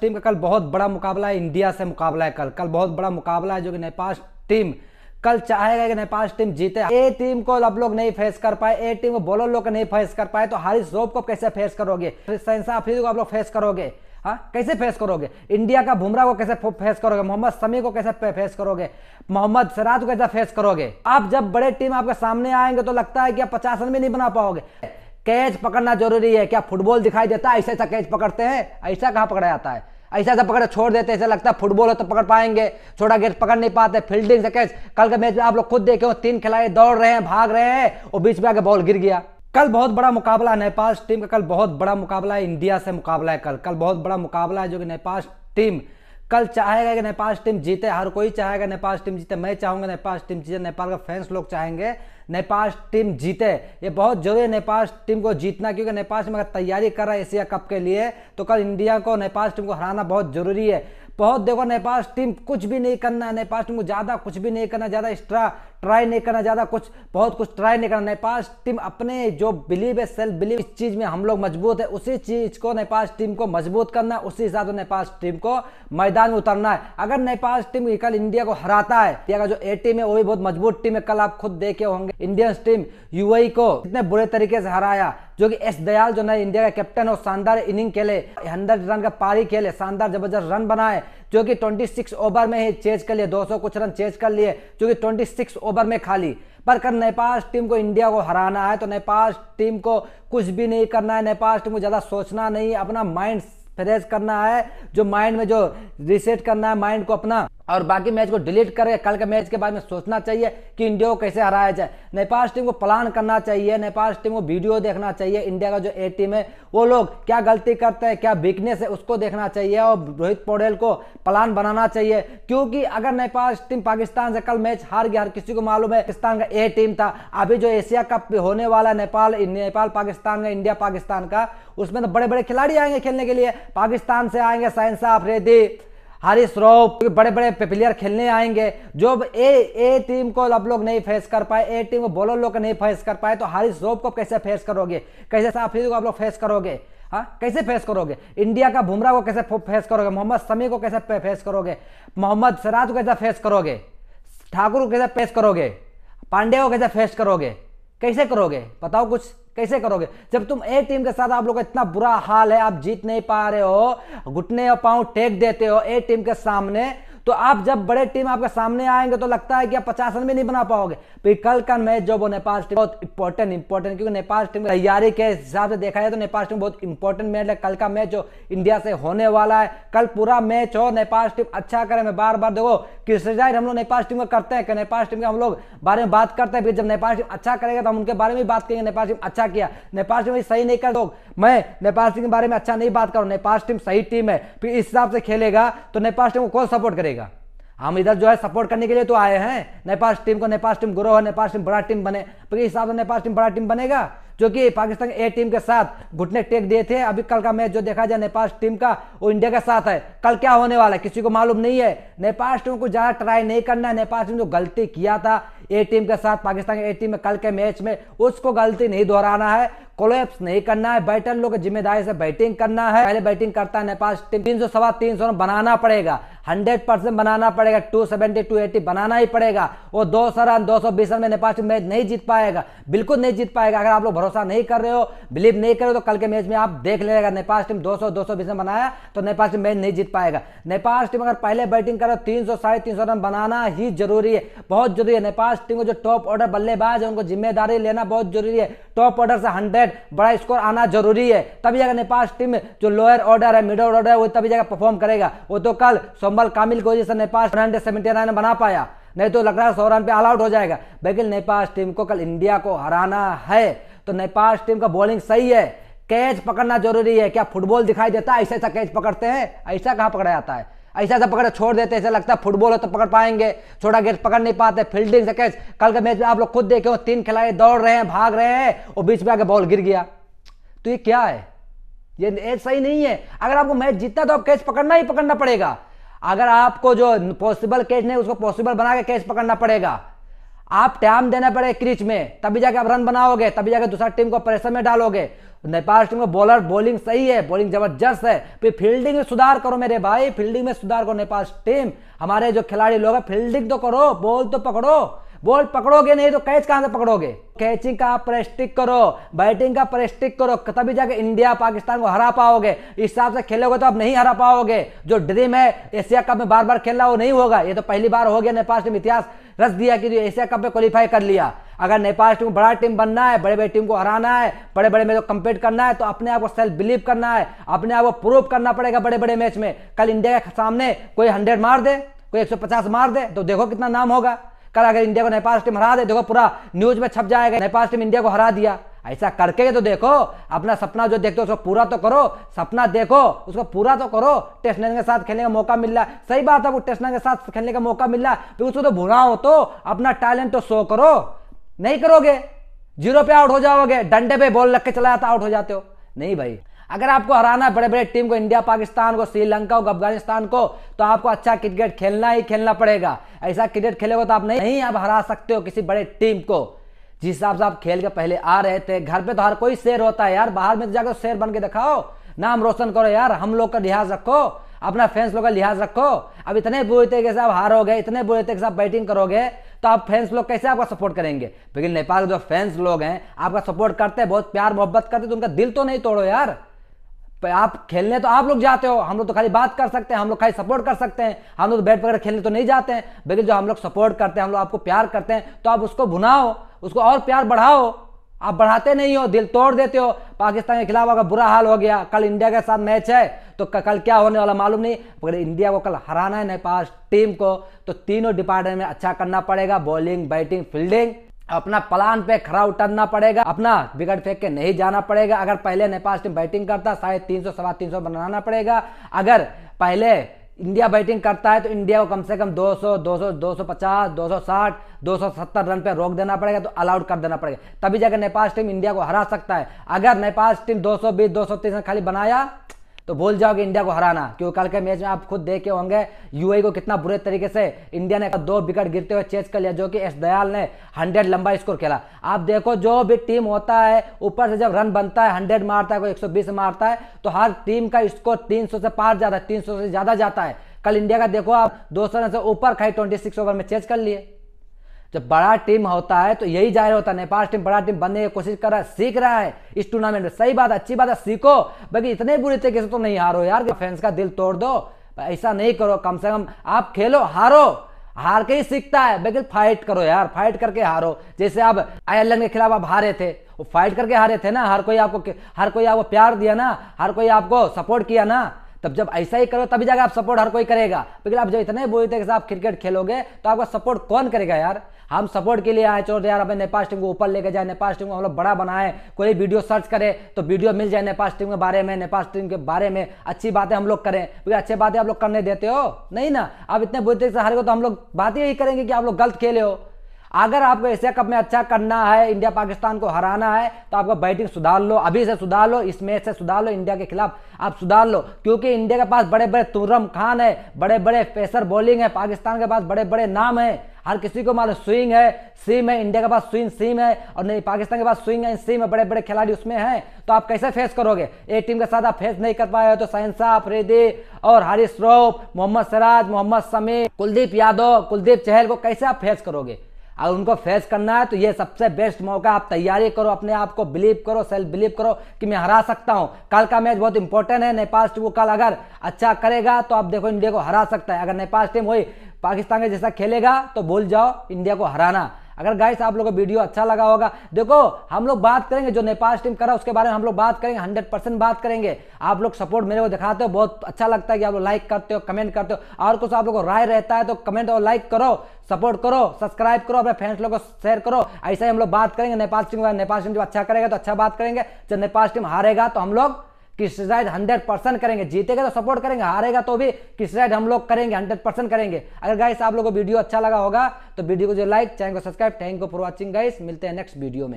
team का कल बहुत बड़ा मुकाबला है इंडिया से मुकाबला है कल कल बहुत बड़ा मुकाबला है जो कि नेपाल टीम कल चाहेगा कि नेपाल टीम जीते ए टीम को अब लोग नहीं फेस कर पाए ए टीम को बॉलर लोग नहीं फेस कर पाए तो हारिस रोब को कैसे फेस करोगे को आप लोग फेस करोगे हाँ कैसे फेस करोगे इंडिया का बुमराह को कैसे फेस करोगे मोहम्मद समी को कैसे फेस करोगे मोहम्मद सराज को कैसे फेस करोगे आप जब बड़े टीम आपके सामने आएंगे तो लगता है कि आप पचास रन भी नहीं बना पाओगे कैच पकड़ना जरूरी है क्या फुटबॉल दिखाई देता है ऐसा ऐसा कैच पकड़ते हैं ऐसा कहाँ पकड़ा जाता है ऐसा ऐसा पकड़ छोड़ देते ऐसा लगता है फुटबॉल हो तो पकड़ पाएंगे छोटा गेट पकड़ नहीं पाते फील्डिंग से कैच कल के मैच में आप लोग खुद देखे हो तीन खिलाड़ी दौड़ रहे हैं भाग रहे हैं और बीच में आगे बॉल गिर गया कल बहुत बड़ा मुकाबला है नेपाल टीम का कल बहुत बड़ा मुकाबला है इंडिया से मुकाबला है कल कल बहुत बड़ा मुकाबला है जो कि नेपाल टीम कल चाहेगा कि नेपाल टीम जीते हर कोई चाहेगा नेपाल टीम जीते मैं चाहूँगा नेपाल टीम जीते नेपाल का फैंस लोग चाहेंगे नेपाल टीम जीते ये बहुत जरूरी है नेपाल टीम को जीतना क्योंकि नेपाल टीम अगर तैयारी कर रहा है एशिया कप के लिए तो कल इंडिया को नेपाल टीम को हराना बहुत जरूरी है बहुत देखो नेपाल टीम कुछ भी नहीं करना है नेपाल टीम को ज़्यादा कुछ भी नहीं करना ज़्यादा एक्स्ट्रा ट्राई नहीं करना ज़्यादा कुछ बहुत कुछ ट्राई नहीं करना नेपाल टीम अपने जो बिलीव है सेल्फ बिलीव इस चीज़ में हम लोग मजबूत है उसी चीज़ को नेपाल टीम को मजबूत करना है उसी हिसाब से नेपाल टीम को मैदान में उतरना है अगर नेपाल टीम कल इंडिया को हराता है इंडिया का जो ए टीम है वो भी बहुत मजबूत टीम है कल आप खुद देखे होंगे इंडियन टीम यू को इतने बुरे तरीके से हराया जो कि एस दयाल जो नए इंडिया का कैप्टन और शानदार इनिंग खेले हंड्रेड रन का पारी खेले शानदार जबरदस्त रन बनाए जो कि 26 ओवर में ही चेज कर लिए 200 कुछ रन चेज कर लिए जो कि 26 ओवर में खाली पर कर नेपाल टीम को इंडिया को हराना है तो नेपाल टीम को कुछ भी नहीं करना है नेपाल टीम को ज़्यादा सोचना नहीं अपना माइंड फ्रेश करना है जो माइंड में जो रिसेट करना है माइंड को अपना और बाकी मैच को डिलीट करके कल के मैच के बारे में सोचना चाहिए कि इंडिया को कैसे हराया जाए नेपाल टीम को प्लान करना चाहिए नेपाल टीम को वीडियो देखना चाहिए इंडिया का जो ए टीम है वो लोग क्या गलती करते हैं क्या वीकनेस है उसको देखना चाहिए और रोहित पौडेल को प्लान बनाना चाहिए क्योंकि अगर नेपाल टीम पाकिस्तान से कल मैच हार गया हर किसी को मालूम है पाकिस्तान का ए टीम था अभी जो एशिया कप होने वाला है नेपाल नेपाल पाकिस्तान का इंडिया पाकिस्तान का उसमें तो बड़े बड़े खिलाड़ी आएंगे खेलने के लिए पाकिस्तान से आएंगे साइंसा अफरेदी हरीश रॉफ बड़े बड़े प्लेयर खेलने आएंगे जो ए ए टीम तो को आप लोग नहीं फेस कर पाए ए टीम को बॉलर लोग नहीं फेस कर पाए तो हरीश रोप को कैसे फेस करोगे कैसे साफ को आप लोग फेस करोगे हाँ कैसे फेस करोगे इंडिया का बुमराह को कैसे फेस करोगे मोहम्मद समी को कैसे फेस करोगे मोहम्मद सराज को कैसे फेस करोगे ठाकुर को कैसे फेस करोगे पांडे को कैसे फेस करोगे कैसे करोगे बताओ कुछ कैसे करोगे जब तुम ए टीम के साथ आप लोग इतना बुरा हाल है आप जीत नहीं पा रहे हो घुटने और पांव टेक देते हो ए टीम के सामने तो आप जब बड़े टीम आपके सामने आएंगे तो लगता है कि आप पचास रन भी नहीं बना पाओगे कल का मैच जो वो नेपाल टीम बहुत इंपॉर्टेंट इंपॉर्टेंट क्योंकि नेपाल टीम की तैयारी के हिसाब से देखा जाए तो नेपाल टीम बहुत इंपॉर्टेंट मैच है कल का मैच जो इंडिया से होने वाला है कल पूरा मैच हो नेपाल टीम अच्छा करे मैं बार बार देखो क्रिटिसाइज हम लोग नेपाल टीम का करते हैं नेपाल टीम का हम लोग बारे में बात करते हैं फिर जब नेपाल टीम अच्छा करेगा तो हम उनके बारे में बात करेंगे नेपाल टीम अच्छा किया नेपाल टीम सही नहीं कर दो मैं नेपाल टीम के बारे में अच्छा नहीं बात करूँ नेपाल टीम सही टीम है फिर इस हिसाब से खेलेगा तो नेपाल टीम को कौन सपोर्ट करेगा हम इधर जो है सपोर्ट करने के लिए तो आए हैं नेपाल टीम को नेपाल टीम ग्रो हो नेपाल टीम बड़ा टीम बने पर हिसाब से नेपाल टीम बड़ा टीम बनेगा जो कि पाकिस्तान ए टीम के साथ घुटने टेक दिए थे अभी कल का मैच जो देखा जाए नेपाल टीम का वो इंडिया के साथ है कल क्या होने वाला है किसी को मालूम नहीं है नेपाल टीम को ज़्यादा ट्राई नहीं करना है नेपाल टीम जो गलती किया था ए टीम के साथ पाकिस्तान ए टीम में कल के मैच में उसको गलती नहीं दोहराना है कोलेप्स नहीं करना है बैटर लोग जिम्मेदारी से बैटिंग करना है पहले बैटिंग करता है नेपाल टीम तीन सौ सवा तीन सौ बनाना पड़ेगा हंड्रेड परसेंट बनाना पड़ेगा टू सेवेंटी टू एटी बनाना ही पड़ेगा वो दो सौ रन दो सौ बीस रन में नेपाल मैच नहीं जीत पाएगा बिल्कुल नहीं जीत पाएगा अगर आप लोग भरोसा नहीं कर रहे हो बिलीव नहीं कर रहे हो तो कल के मैच में आप देख लेगा नेपाल टीम दो सौ दो सौ बीस रन बनाया तो नेपाल टीम मैच नहीं जीत पाएगा नेपाल टीम अगर पहले बैटिंग करे तीन सौ साढ़े तीन सौ रन बनाना ही जरूरी है बहुत जरूरी है नेपाल टीम को जो टॉप ऑर्डर बल्लेबाज है उनको जिम्मेदारी लेना बहुत जरूरी है टॉप ऑर्डर से हंड्रेड बड़ा स्कोर आना जरूरी है तभी अगर नेपाल टीम जो लोअर ऑर्डर है मिडल ऑर्डर है वो तभी जगह परफॉर्म करेगा वो तो कल सोम मुकम्मल कामिल पोजिशन नेपाल वन हंड्रेड बना पाया नहीं तो लग रहा है सौ रन पे ऑल आउट हो जाएगा लेकिन नेपाल टीम को कल इंडिया को हराना है तो नेपाल टीम का बॉलिंग सही है कैच पकड़ना जरूरी है क्या फुटबॉल दिखाई देता है ऐसा ऐसा कैच पकड़ते हैं ऐसा कहाँ पकड़ा जाता है ऐसा ऐसा पकड़ छोड़ देते ऐसा लगता है फुटबॉल हो तो पकड़ पाएंगे छोटा गेट पकड़ नहीं पाते फील्डिंग से कैच कल के मैच में आप लोग खुद देखे हो तीन खिलाड़ी दौड़ रहे हैं भाग रहे हैं और बीच में आगे बॉल गिर गया तो ये क्या है ये सही नहीं है अगर आपको मैच जीतना तो आप कैच पकड़ना ही पकड़ना पड़ेगा अगर आपको जो पॉसिबल कैच नहीं उसको पॉसिबल बना के कैच पकड़ना पड़ेगा आप टाइम देना पड़ेगा क्रिच में तभी जाके आप रन बनाओगे तभी जाके दूसरा टीम को प्रेशर में डालोगे नेपाल टीम का बॉलर बॉलिंग सही है बॉलिंग जबरदस्त है फिर फील्डिंग में सुधार करो मेरे भाई फील्डिंग में सुधार करो नेपाल टीम हमारे जो खिलाड़ी लोग हैं फील्डिंग तो करो बॉल तो पकड़ो बॉल पकड़ोगे नहीं तो कैच कहां से पकड़ोगे कैचिंग का प्रेस्टिक करो बैटिंग का प्रेस्टिक करो तभी जाके इंडिया पाकिस्तान को हरा पाओगे इस हिसाब से खेलोगे तो आप नहीं हरा पाओगे जो ड्रीम है एशिया कप में बार बार खेलना वो नहीं होगा ये तो पहली बार हो गया नेपाल टीम इतिहास रच दिया कि जो एशिया कप में क्वालिफाई कर लिया अगर नेपाल टीम बड़ा टीम बनना है बड़े बड़े टीम को हराना है बड़े बड़े मैच को तो कम्पीट करना है तो अपने आप को सेल्फ बिलीव करना है अपने आप को प्रूव करना पड़ेगा बड़े बड़े मैच में कल इंडिया के सामने कोई हंड्रेड मार दे कोई एक मार दे तो देखो कितना नाम होगा कल अगर इंडिया को नेपाल टीम हरा दे देखो पूरा न्यूज में छप जाएगा नेपाल टीम इंडिया को हरा दिया ऐसा करके तो देखो अपना सपना जो देखते हो उसको पूरा तो करो सपना देखो उसको पूरा तो करो टेस्ट के साथ खेलने का मौका मिल रहा है सही बात है वो टेस्ट के साथ खेलने का मौका मिल रहा है उसको तो भुना हो तो अपना टैलेंट तो शो करो नहीं करोगे जीरो पे आउट हो जाओगे डंडे पे बॉल लग के चला जाता आउट हो जाते हो नहीं भाई अगर आपको हराना बड़े बड़े टीम को इंडिया पाकिस्तान को श्रीलंका को अफगानिस्तान को तो आपको अच्छा क्रिकेट खेलना ही खेलना पड़ेगा ऐसा क्रिकेट खेलेगा तो आप नहीं, नहीं आप हरा सकते हो किसी बड़े टीम को जिस हिसाब से आप खेल के पहले आ रहे थे घर पे तो हर कोई शेर होता है यार बाहर में तो जाकर शेर बन के दिखाओ नाम रोशन करो यार हम लोग का लिहाज रखो अपना फैंस लोग का लिहाज रखो अब इतने बुरे तरीके से आप हारोगे इतने बुरे तरीके से आप बैटिंग करोगे तो आप फैंस लोग कैसे आपका सपोर्ट करेंगे लेकिन नेपाल के जो फैंस लोग हैं आपका सपोर्ट करते हैं बहुत प्यार मोहब्बत करते तो उनका दिल तो नहीं तोड़ो यार आप खेलने तो आप लोग जाते हो हम लोग तो खाली बात कर सकते हैं हम लोग खाली सपोर्ट कर सकते हैं हम लोग तो बैट पकड़ खेलने तो नहीं जाते हैं लेकिन जो हम लोग सपोर्ट करते हैं हम लोग आपको प्यार करते हैं तो आप उसको भुनाओ उसको और प्यार बढ़ाओ आप बढ़ाते नहीं हो दिल तोड़ देते हो पाकिस्तान के खिलाफ अगर बुरा हाल हो गया कल इंडिया के साथ मैच है तो कल क्या होने वाला मालूम नहीं अगर इंडिया को कल हराना है नेपाल टीम को तो तीनों डिपार्टमेंट में अच्छा करना पड़ेगा बॉलिंग बैटिंग फील्डिंग अपना प्लान पे खरा उतरना पड़ेगा अपना विकेट फेंक के नहीं जाना पड़ेगा अगर पहले नेपाल टीम बैटिंग करता साढ़े तीन सौ सवा तीन सौ बनाना पड़ेगा अगर पहले इंडिया बैटिंग करता है तो इंडिया को कम से कम 200, 200, 250, 260, 270 रन पे रोक देना पड़ेगा तो अलाउड कर देना पड़ेगा तभी जाकर नेपाल टीम इंडिया को हरा सकता है अगर नेपाल टीम 220, 230 रन खाली बनाया तो बोल जाओगे इंडिया को हराना क्योंकि कल के मैच में आप खुद देखे होंगे यूए e को कितना बुरे तरीके से इंडिया ने दो विकेट गिरते हुए चेज कर लिया जो कि एस दयाल ने हंड्रेड लंबा स्कोर खेला आप देखो जो भी टीम होता है ऊपर से जब रन बनता है हंड्रेड मारता है कोई एक मारता है तो हर टीम का स्कोर तीन से पार जाता है तीन से ज़्यादा जाता है कल इंडिया का देखो आप दो सौ से ऊपर खाई ट्वेंटी ओवर में चेज कर लिए जब बड़ा टीम होता है तो यही जाहिर होता है नेपाल टीम बड़ा टीम बनने की कोशिश कर रहा है सीख रहा है इस टूर्नामेंट में सही बात अच्छी बात है सीखो बाकी इतने बुरी तरीके से तो नहीं हारो यार फैंस का दिल तोड़ दो ऐसा नहीं करो कम से कम आप खेलो हारो हार के ही सीखता है बाकी फाइट करो यार फाइट करके हारो जैसे आप आयरलैंड के खिलाफ आप हारे थे वो फाइट करके हारे थे ना हर कोई आपको हर कोई आपको प्यार दिया ना हर कोई आपको सपोर्ट किया ना तब जब ऐसा ही करो तभी जाकर आप सपोर्ट हर कोई करेगा लेकिन आप जब इतने बोलते कि आप क्रिकेट खेलोगे तो आपका सपोर्ट कौन करेगा यार हम सपोर्ट के लिए आए चलो यार अपने नेपाल टीम को ऊपर लेके जाए नेपाल टीम को हम लोग बड़ा बनाए कोई वीडियो सर्च करे तो वीडियो मिल जाए नेपाल टीम के बारे में नेपाल टीम के बारे में अच्छी बातें हम लोग करें क्योंकि अच्छी बातें आप लोग करने देते हो नहीं ना आप इतने से हर को तो हम लोग बातें यही करेंगे कि आप लोग गलत खेले हो अगर आपको एशिया कप में अच्छा करना है इंडिया पाकिस्तान को हराना है तो आपको बैटिंग सुधार लो अभी से सुधार लो इस मैच से सुधार लो इंडिया के खिलाफ आप सुधार लो क्योंकि इंडिया के पास बड़े बड़े तुर्रम खान है बड़े बड़े पेसर बॉलिंग है पाकिस्तान के पास बड़े बड़े नाम है हर किसी को मालूम स्विंग है सीम है इंडिया के पास स्विंग सीम है और नहीं पाकिस्तान के पास स्विंग है सीम है बड़े बड़े खिलाड़ी उसमें हैं तो आप कैसे फेस करोगे एक टीम के साथ आप फेस नहीं कर पाए हो तो साइंसा अफरीदी और हरीश रोफ मोहम्मद सराज मोहम्मद समी कुलदीप यादव कुलदीप चहल को कैसे आप फेस करोगे और उनको फेस करना है तो ये सबसे बेस्ट मौका आप तैयारी करो अपने आप को बिलीव करो सेल्फ बिलीव करो कि मैं हरा सकता हूँ कल का मैच बहुत इंपॉर्टेंट है नेपाल टीम को कल अगर अच्छा करेगा तो आप देखो इंडिया को हरा सकता है अगर नेपाल टीम वही पाकिस्तान के जैसा खेलेगा तो भूल जाओ इंडिया को हराना अगर गाइस आप लोग को वीडियो अच्छा लगा होगा देखो हम लोग बात करेंगे जो नेपाल टीम करा उसके बारे में हम लोग बात करेंगे हंड्रेड परसेंट बात करेंगे आप लोग सपोर्ट मेरे को दिखाते हो बहुत अच्छा लगता है कि आप लोग लाइक करते हो कमेंट करते हो और कुछ आप लोग को राय रहता है तो कमेंट और लाइक करो सपोर्ट करो सब्सक्राइब करो अपने फ्रेंड्स लोग को शेयर करो ऐसे ही हम लोग बात करेंगे नेपाल टीम नेपाल टीम जब अच्छा करेगा तो अच्छा बात करेंगे जब नेपाल टीम हारेगा तो हम लोग क्रिटिसाइज हंड्रेड परसेंट करेंगे जीतेगा तो सपोर्ट करेंगे हारेगा तो भी क्रिटिसाइज हम लोग करेंगे हंड्रेड परसेंट करेंगे अगर गाइस आप लोगों को वीडियो अच्छा लगा होगा तो वीडियो को जो लाइक चैनल को subscribe thank you for watching guys मिलते हैं नेक्स्ट वीडियो में